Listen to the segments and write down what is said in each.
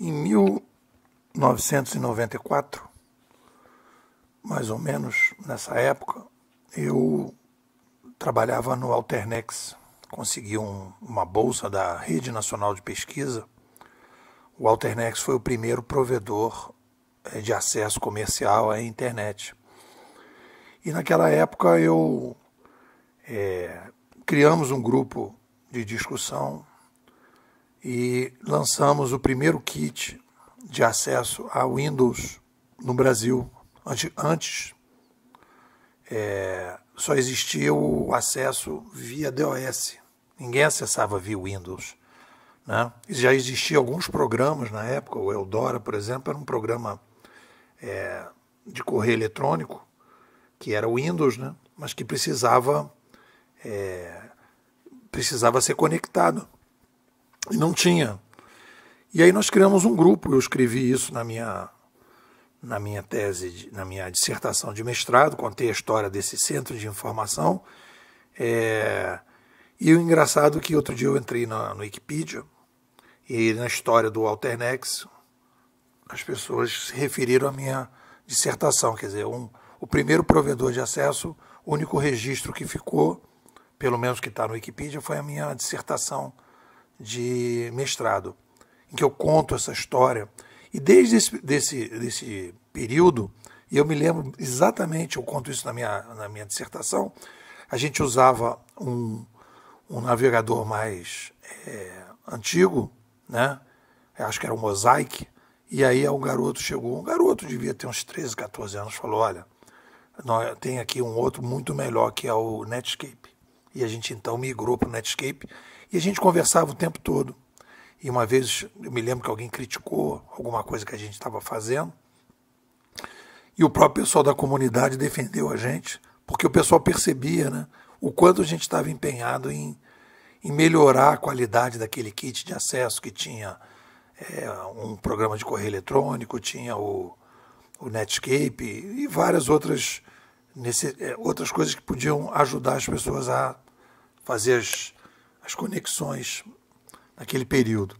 Em 1994, mais ou menos nessa época, eu trabalhava no Alternex. Consegui um, uma bolsa da Rede Nacional de Pesquisa. O Alternex foi o primeiro provedor eh, de acesso comercial à internet. E naquela época eu é, criamos um grupo de discussão e lançamos o primeiro kit de acesso a Windows no Brasil. Antes, é, só existia o acesso via DOS. Ninguém acessava via Windows. Né? já existiam alguns programas na época, o Eldora, por exemplo, era um programa é, de correio eletrônico, que era Windows, né? mas que precisava, é, precisava ser conectado e não tinha. E aí nós criamos um grupo, eu escrevi isso na minha na minha tese, na minha dissertação de mestrado, contei a história desse centro de informação. É... E o engraçado é que outro dia eu entrei na, no Wikipedia e na história do Alternex as pessoas se referiram à minha dissertação, quer dizer, um, o primeiro provedor de acesso, o único registro que ficou, pelo menos que está no Wikipedia, foi a minha dissertação de mestrado, em que eu conto essa história. E desde esse desse, desse período, e eu me lembro exatamente, eu conto isso na minha, na minha dissertação, a gente usava um, um navegador mais é, antigo, né? Eu acho que era um Mosaic, e aí um garoto chegou, um garoto devia ter uns 13, 14 anos, falou, olha, tem aqui um outro muito melhor que é o Netscape. E a gente então migrou para o Netscape e a gente conversava o tempo todo. E uma vez eu me lembro que alguém criticou alguma coisa que a gente estava fazendo. E o próprio pessoal da comunidade defendeu a gente, porque o pessoal percebia né, o quanto a gente estava empenhado em, em melhorar a qualidade daquele kit de acesso que tinha é, um programa de correio eletrônico, tinha o, o Netscape e várias outras, nesse, é, outras coisas que podiam ajudar as pessoas a fazer as, as conexões naquele período.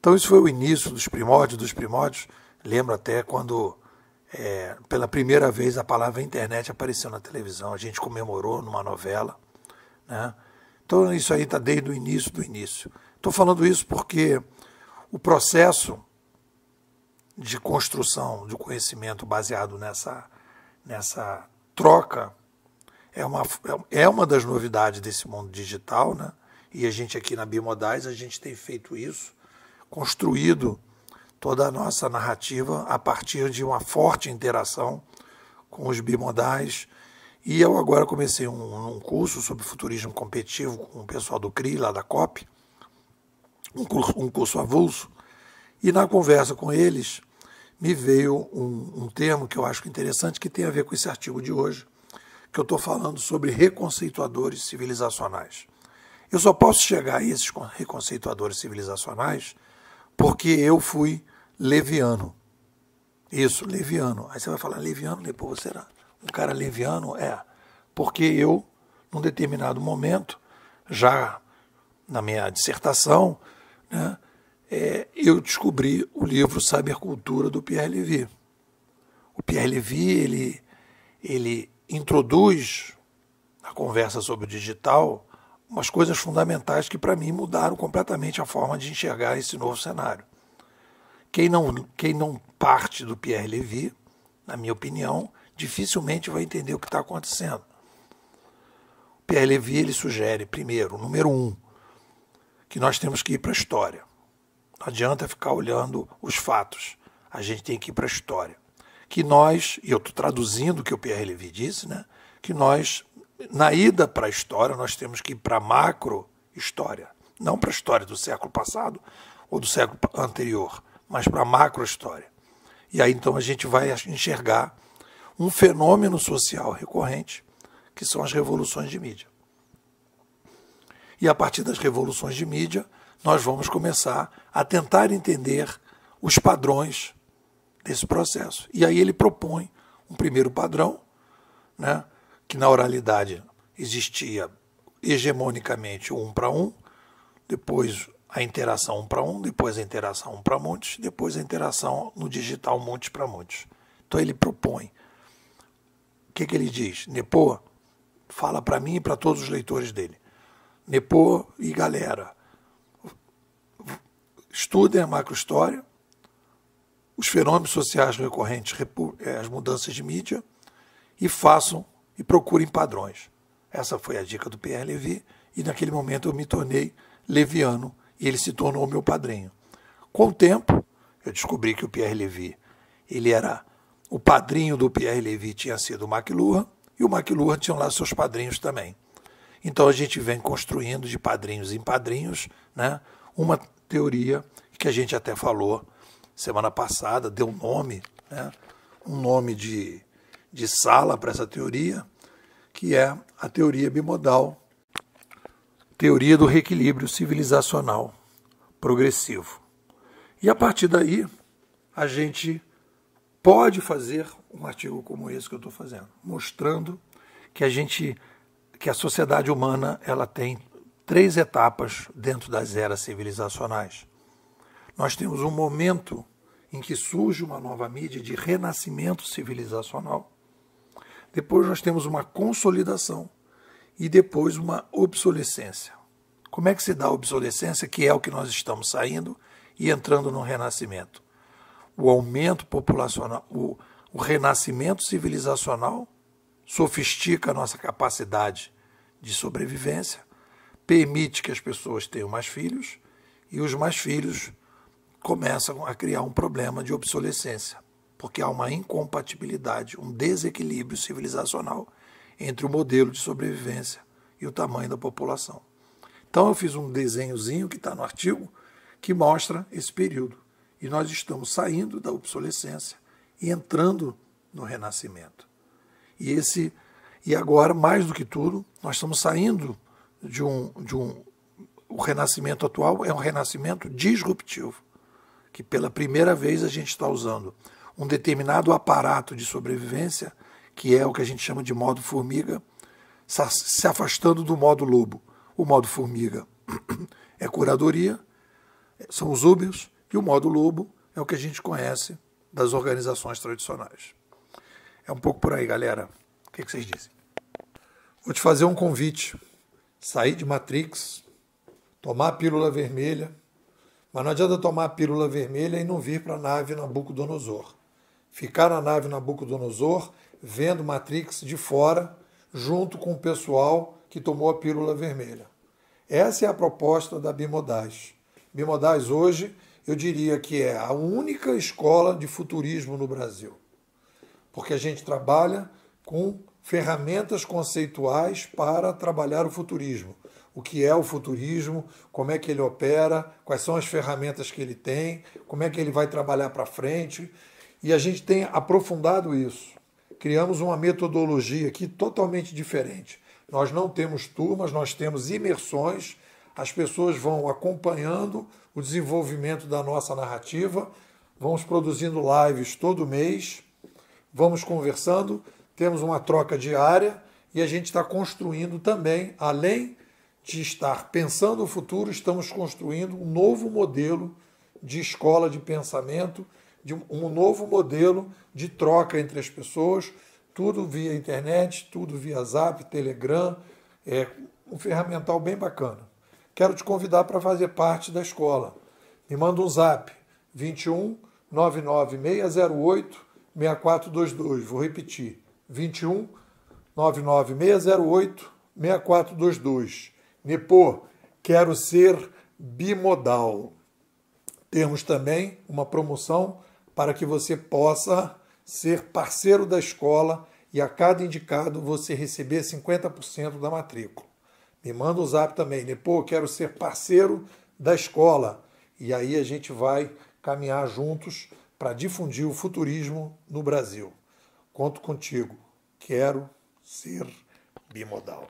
Então, isso foi o início dos primórdios dos primórdios. Lembro até quando, é, pela primeira vez, a palavra internet apareceu na televisão. A gente comemorou numa novela. Né? Então, isso aí está desde o início do início. Estou falando isso porque o processo de construção de conhecimento baseado nessa, nessa troca é uma, é uma das novidades desse mundo digital, né? E a gente aqui na Bimodais, a gente tem feito isso, construído toda a nossa narrativa a partir de uma forte interação com os bimodais. E eu agora comecei um, um curso sobre futurismo competitivo com o pessoal do CRI, lá da COP, um curso, um curso avulso. E na conversa com eles, me veio um, um termo que eu acho interessante, que tem a ver com esse artigo de hoje, que eu estou falando sobre reconceituadores civilizacionais. Eu só posso chegar a esses reconceituadores civilizacionais porque eu fui leviano. Isso, leviano. Aí você vai falar, leviano, pô, será? Um cara leviano? É. Porque eu, num determinado momento, já na minha dissertação, né, é, eu descobri o livro Cybercultura, Cultura do Pierre Levy. O Pierre Levy, ele, ele introduz na conversa sobre o digital umas coisas fundamentais que, para mim, mudaram completamente a forma de enxergar esse novo cenário. Quem não, quem não parte do Pierre Levy, na minha opinião, dificilmente vai entender o que está acontecendo. O Pierre Levy ele sugere, primeiro, número um, que nós temos que ir para a história. Não adianta ficar olhando os fatos. A gente tem que ir para a história que nós, e eu estou traduzindo o que o Pierre Levy disse, né, que nós, na ida para a história, nós temos que ir para a macro história, não para a história do século passado ou do século anterior, mas para a macro história. E aí então a gente vai enxergar um fenômeno social recorrente, que são as revoluções de mídia. E a partir das revoluções de mídia, nós vamos começar a tentar entender os padrões desse processo. E aí ele propõe um primeiro padrão, né, que na oralidade existia hegemonicamente um para um, depois a interação um para um, depois a interação um para muitos, depois a interação no digital muitos para muitos. Então ele propõe. O que, que ele diz? Nepô, fala para mim e para todos os leitores dele. Nepô e galera, estudem a macrohistória, os fenômenos sociais recorrentes, eh, as mudanças de mídia, e façam e procurem padrões. Essa foi a dica do Pierre Levy, e naquele momento eu me tornei leviano e ele se tornou meu padrinho. Com o tempo, eu descobri que o Pierre Levy, ele era o padrinho do Pierre Levy tinha sido o McLuhan, e o McLuhan tinha lá seus padrinhos também. Então a gente vem construindo de padrinhos em padrinhos, né, uma teoria que a gente até falou semana passada, deu um nome, né? um nome de, de sala para essa teoria, que é a teoria bimodal, teoria do reequilíbrio civilizacional progressivo. E a partir daí, a gente pode fazer um artigo como esse que eu estou fazendo, mostrando que a gente, que a sociedade humana, ela tem três etapas dentro das eras civilizacionais. Nós temos um momento em que surge uma nova mídia de renascimento civilizacional. Depois nós temos uma consolidação e depois uma obsolescência. Como é que se dá a obsolescência, que é o que nós estamos saindo e entrando no renascimento? O aumento populacional, o, o renascimento civilizacional sofistica a nossa capacidade de sobrevivência, permite que as pessoas tenham mais filhos e os mais filhos começam a criar um problema de obsolescência, porque há uma incompatibilidade, um desequilíbrio civilizacional entre o modelo de sobrevivência e o tamanho da população. Então eu fiz um desenhozinho que está no artigo que mostra esse período. E nós estamos saindo da obsolescência e entrando no renascimento. E esse e agora, mais do que tudo, nós estamos saindo de um, de um. O renascimento atual é um renascimento disruptivo que pela primeira vez a gente está usando um determinado aparato de sobrevivência, que é o que a gente chama de modo formiga, se afastando do modo lobo. O modo formiga é curadoria, são os úbios, e o modo lobo é o que a gente conhece das organizações tradicionais. É um pouco por aí, galera. O que, é que vocês dizem? Vou te fazer um convite. Sair de Matrix, tomar a pílula vermelha mas não adianta tomar a pílula vermelha e não vir para a nave Nabucodonosor. Ficar na nave Nabucodonosor vendo Matrix de fora, junto com o pessoal que tomou a pílula vermelha. Essa é a proposta da Bimodais. Bimodais hoje, eu diria que é a única escola de futurismo no Brasil. Porque a gente trabalha com ferramentas conceituais para trabalhar o futurismo o que é o futurismo, como é que ele opera, quais são as ferramentas que ele tem, como é que ele vai trabalhar para frente. E a gente tem aprofundado isso. Criamos uma metodologia aqui totalmente diferente. Nós não temos turmas, nós temos imersões. As pessoas vão acompanhando o desenvolvimento da nossa narrativa. Vamos produzindo lives todo mês, vamos conversando, temos uma troca diária e a gente está construindo também, além de estar pensando o futuro, estamos construindo um novo modelo de escola de pensamento, de um novo modelo de troca entre as pessoas, tudo via internet, tudo via Zap, Telegram, é um ferramental bem bacana. Quero te convidar para fazer parte da escola. Me manda um Zap 21 99608 6422. Vou repetir. 21 99608 6422 Nipô, quero ser bimodal. Temos também uma promoção para que você possa ser parceiro da escola e a cada indicado você receber 50% da matrícula. Me manda o um zap também, Nipô, quero ser parceiro da escola. E aí a gente vai caminhar juntos para difundir o futurismo no Brasil. Conto contigo. Quero ser bimodal.